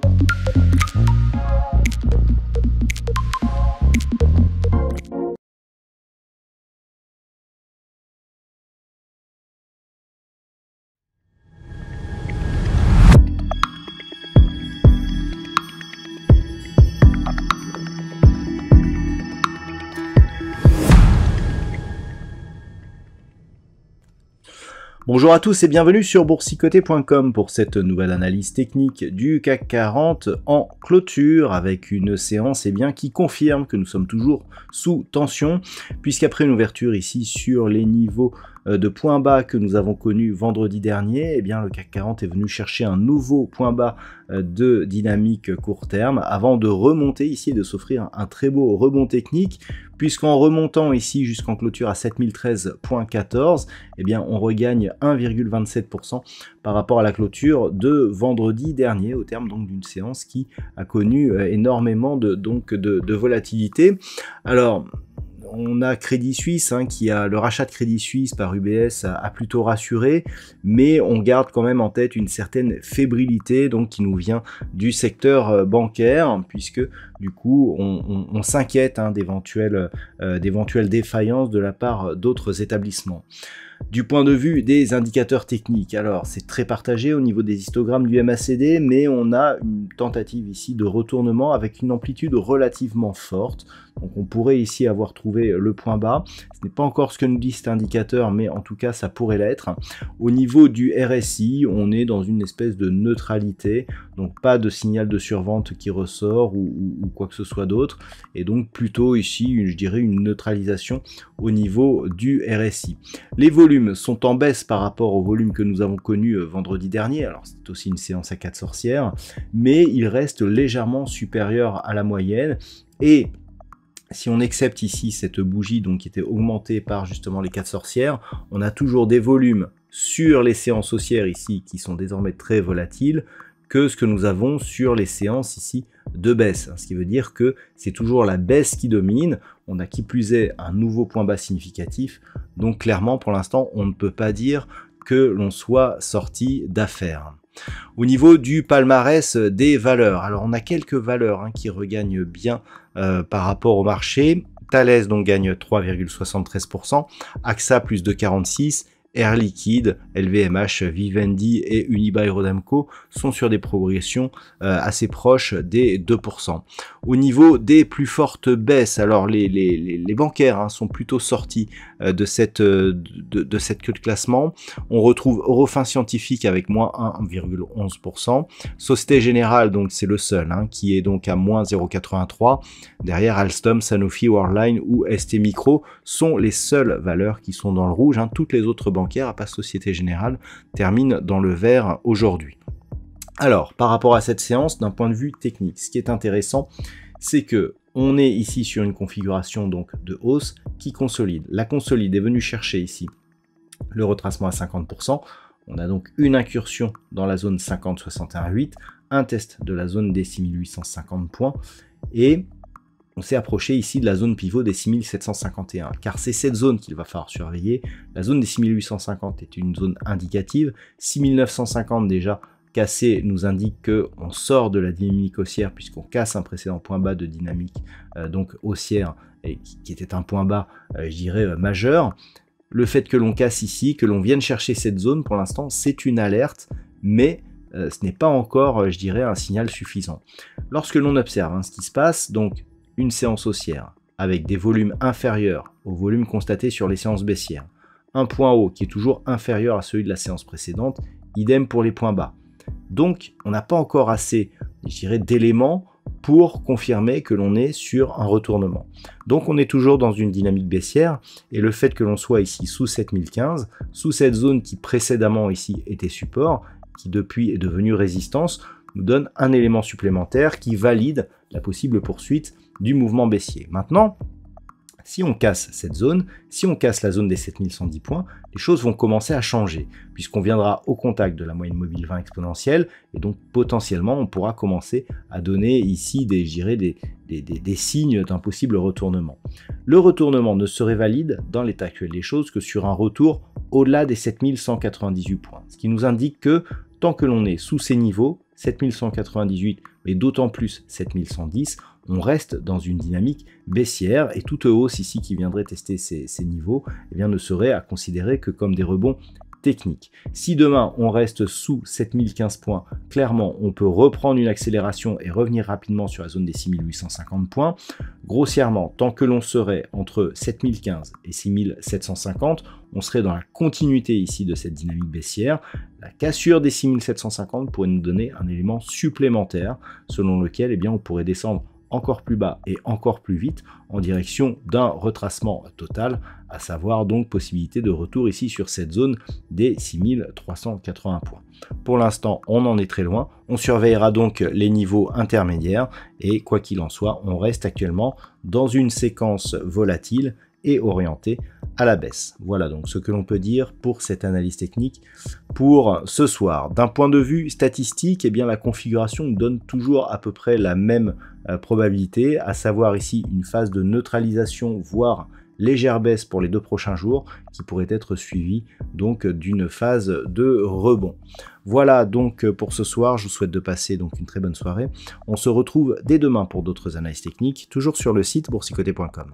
Thank you. Bonjour à tous et bienvenue sur boursicoté.com pour cette nouvelle analyse technique du CAC 40 en clôture avec une séance et eh bien, qui confirme que nous sommes toujours sous tension puisqu'après une ouverture ici sur les niveaux euh, de point bas que nous avons connu vendredi dernier, eh bien le CAC 40 est venu chercher un nouveau point bas euh, de dynamique court terme avant de remonter ici et de s'offrir un très beau rebond technique puisqu'en remontant ici jusqu'en clôture à 7013.14, eh bien on regagne 1,27% par rapport à la clôture de vendredi dernier au terme donc d'une séance qui a connu euh, énormément de, donc de volatilité. Alors on a Crédit Suisse, hein, qui a le rachat de Crédit Suisse par UBS a, plutôt rassuré, mais on garde quand même en tête une certaine fébrilité, donc qui nous vient du secteur euh, bancaire, puisque du coup on, s'inquiète hein, euh, d'éventuelles défaillances de la part d'autres établissements. Du point de vue des indicateurs techniques, alors c'est très partagé au niveau des histogrammes du MACD, mais on a une tentative ici de retournement avec une amplitude relativement forte. Donc on pourrait ici avoir trouvé le point bas. Ce n'est pas encore ce que nous dit cet indicateur, mais en tout cas ça pourrait l'être. Au niveau du RSI, on est dans une espèce de neutralité, donc pas de signal de survente qui ressort ou, quoi que ce soit d'autre. Et donc plutôt ici, je dirais une neutralisation au niveau du RSI sont en baisse par rapport au volume que nous avons connu euh, vendredi dernier. Alors, c'est aussi une séance à quatre sorcières, mais il reste légèrement supérieur à la moyenne. Et si on accepte ici cette bougie donc qui était augmentée par justement les quatre sorcières, on a toujours des volumes sur les séances haussières ici qui sont désormais très volatiles que ce que nous avons sur les séances ici de baisse, hein, ce qui veut dire que c'est toujours la baisse qui domine. On a qui plus est un nouveau point bas significatif. Donc clairement, pour l'instant, on ne peut pas dire que l'on soit sorti d'affaires. Au niveau du palmarès des valeurs, alors on a quelques valeurs hein, qui regagnent bien euh, par rapport au marché. Thales donc gagne 3,73%, AXA plus de 46 Air Liquide, LVMH, Vivendi et Unibail Rodamco sont sur des progressions euh, assez proches des 2%. Au niveau des plus fortes baisses, alors les, les, bancaires hein, sont plutôt sortis euh, de, cette, euh, de, cette queue de classement. On retrouve Eurofin Scientifique avec moins 1,11%. Société Générale, donc c'est le seul, hein, qui est donc à moins 0,83. Derrière Alstom, Sanofi, Worldline ou ST Micro sont les seules valeurs qui sont dans le rouge. Hein. Toutes les autres bancaires, à part Société Générale, terminent dans le vert aujourd'hui. Alors, par rapport à cette séance, d'un point de vue technique, ce qui est intéressant, c'est que on est ici sur une configuration donc de hausse qui consolide. La consolide est venue chercher ici le retracement à 50%. On a donc une incursion dans la zone 50-61-8, un test de la zone des 6850 points et on s'est approché ici de la zone pivot des 6751, car c'est cette zone qu'il va falloir surveiller. La zone des 6850 est une zone indicative, 6950 déjà Cassé nous indique qu'on sort de la dynamique haussière puisqu'on casse un précédent point bas de dynamique euh, donc haussière et qui, était un point bas, euh, je dirais, euh, majeur. Le fait que l'on casse ici, que l'on vienne chercher cette zone, pour l'instant, c'est une alerte, mais ce n'est pas encore, je dirais, un signal suffisant. Lorsque l'on observe hein, ce qui se passe, donc une séance haussière avec des volumes inférieurs au volume constaté sur les séances baissières, un point haut qui est toujours inférieur à celui de la séance précédente, idem pour les points bas. Donc, on n'a pas encore assez, je dirais, d'éléments pour confirmer que l'on est sur un retournement. Donc on est toujours dans une dynamique baissière et le fait que l'on soit ici sous 7015, sous cette zone qui précédemment ici était support, qui depuis est devenue résistance, nous donne un élément supplémentaire qui valide la possible poursuite du mouvement baissier. Maintenant, si on casse cette zone, si on casse la zone des 7110 points, les choses vont commencer à changer, puisqu'on viendra au contact de la moyenne mobile 20 exponentielle, et donc potentiellement on pourra commencer à donner ici des, des, des, des, signes d'un possible retournement. Le retournement ne serait valide dans l'état actuel des choses que sur un retour au-delà des 7198 points, ce qui nous indique que tant que l'on est sous ces niveaux, 7198, mais d'autant plus 7110, on reste dans une dynamique baissière et toute hausse ici qui viendrait tester ces, niveaux eh bien, ne serait à considérer que comme des rebonds techniques. Si demain on reste sous 7015 points, clairement on peut reprendre une accélération et revenir rapidement sur la zone des 6850 points. Grossièrement, tant que l'on serait entre 7015 et 6750, on serait dans la continuité ici de cette dynamique baissière. La cassure des 6750 pourrait nous donner un élément supplémentaire selon lequel eh bien, on pourrait descendre encore plus bas et encore plus vite en direction d'un retracement total, à savoir donc possibilité de retour ici sur cette zone des 6380 points. Pour l'instant, on en est très loin. On surveillera donc les niveaux intermédiaires et quoi qu'il en soit, on reste actuellement dans une séquence volatile et orienté à la baisse. Voilà donc ce que l'on peut dire pour cette analyse technique pour ce soir. D'un point de vue statistique, et eh bien la configuration donne toujours à peu près la même euh, probabilité, à savoir ici une phase de neutralisation, voire légère baisse pour les deux prochains jours qui pourrait être suivie donc d'une phase de rebond. Voilà donc pour ce soir, je vous souhaite de passer donc une très bonne soirée. On se retrouve dès demain pour d'autres analyses techniques, toujours sur le site boursicoté.com.